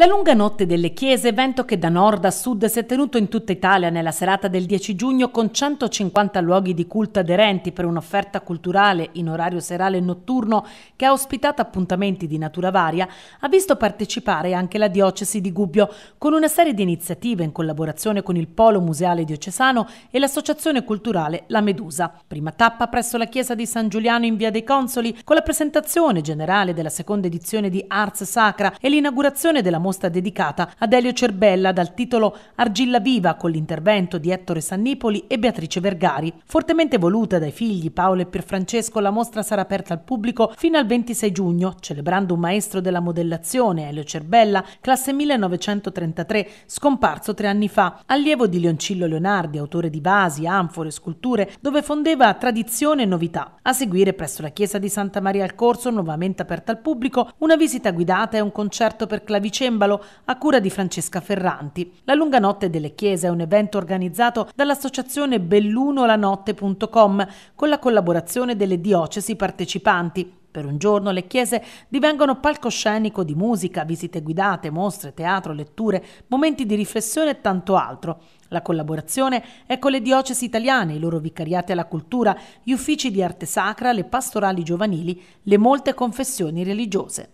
La lunga notte delle chiese, evento che da nord a sud si è tenuto in tutta Italia nella serata del 10 giugno con 150 luoghi di culto aderenti per un'offerta culturale in orario serale e notturno che ha ospitato appuntamenti di natura varia, ha visto partecipare anche la diocesi di Gubbio con una serie di iniziative in collaborazione con il Polo Museale Diocesano e l'associazione culturale La Medusa. Prima tappa presso la chiesa di San Giuliano in via dei Consoli con la presentazione generale della seconda edizione di Arts Sacra e l'inaugurazione della mostra dedicata ad Elio Cerbella dal titolo Argilla Viva con l'intervento di Ettore Sannipoli e Beatrice Vergari. Fortemente voluta dai figli Paolo e Pierfrancesco, la mostra sarà aperta al pubblico fino al 26 giugno, celebrando un maestro della modellazione, Elio Cerbella, classe 1933, scomparso tre anni fa, allievo di Leoncillo Leonardi, autore di vasi, anfore, sculture, dove fondeva tradizione e novità. A seguire presso la chiesa di Santa Maria al Corso, nuovamente aperta al pubblico, una visita guidata e un concerto per clavicembalo Cimbalo a cura di Francesca Ferranti. La lunga notte delle chiese è un evento organizzato dall'associazione bellunolanotte.com con la collaborazione delle diocesi partecipanti. Per un giorno le chiese divengono palcoscenico di musica, visite guidate, mostre, teatro, letture, momenti di riflessione e tanto altro. La collaborazione è con le diocesi italiane, i loro vicariati alla cultura, gli uffici di arte sacra, le pastorali giovanili, le molte confessioni religiose.